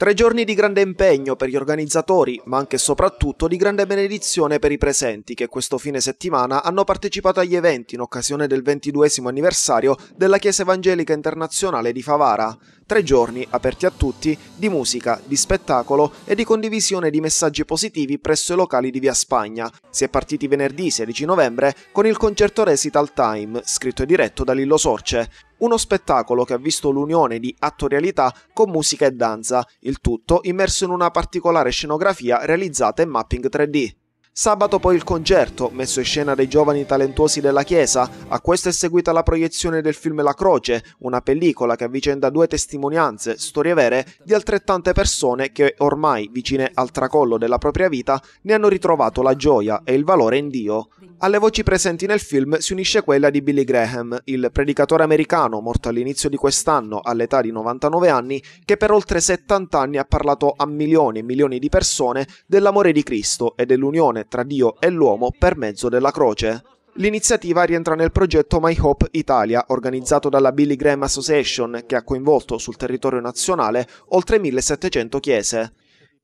Tre giorni di grande impegno per gli organizzatori, ma anche e soprattutto di grande benedizione per i presenti che questo fine settimana hanno partecipato agli eventi in occasione del 22 anniversario della Chiesa Evangelica Internazionale di Favara. Tre giorni aperti a tutti di musica, di spettacolo e di condivisione di messaggi positivi presso i locali di Via Spagna. Si è partiti venerdì 16 novembre con il concerto Resital Time, scritto e diretto da Lillo Sorce uno spettacolo che ha visto l'unione di attorialità con musica e danza, il tutto immerso in una particolare scenografia realizzata in mapping 3D. Sabato poi il concerto, messo in scena dai giovani talentuosi della Chiesa, a questo è seguita la proiezione del film La Croce, una pellicola che avvicenda due testimonianze, storie vere, di altrettante persone che ormai, vicine al tracollo della propria vita, ne hanno ritrovato la gioia e il valore in Dio. Alle voci presenti nel film si unisce quella di Billy Graham, il predicatore americano morto all'inizio di quest'anno all'età di 99 anni, che per oltre 70 anni ha parlato a milioni e milioni di persone dell'amore di Cristo e dell'unione relazione tra Dio e l'uomo per mezzo della croce. L'iniziativa rientra nel progetto My Hope Italia, organizzato dalla Billy Graham Association, che ha coinvolto sul territorio nazionale oltre 1700 chiese.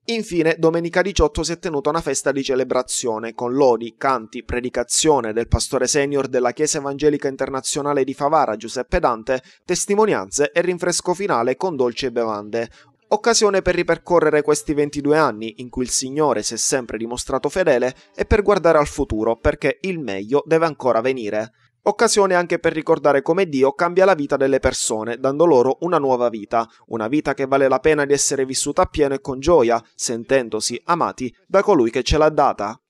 Infine, domenica 18 si è tenuta una festa di celebrazione con lodi, canti, predicazione del pastore senior della Chiesa Evangelica Internazionale di Favara Giuseppe Dante, testimonianze e rinfresco finale con dolci e bevande. Occasione per ripercorrere questi 22 anni in cui il Signore si è sempre dimostrato fedele e per guardare al futuro perché il meglio deve ancora venire. Occasione anche per ricordare come Dio cambia la vita delle persone, dando loro una nuova vita, una vita che vale la pena di essere vissuta appieno e con gioia, sentendosi amati da colui che ce l'ha data.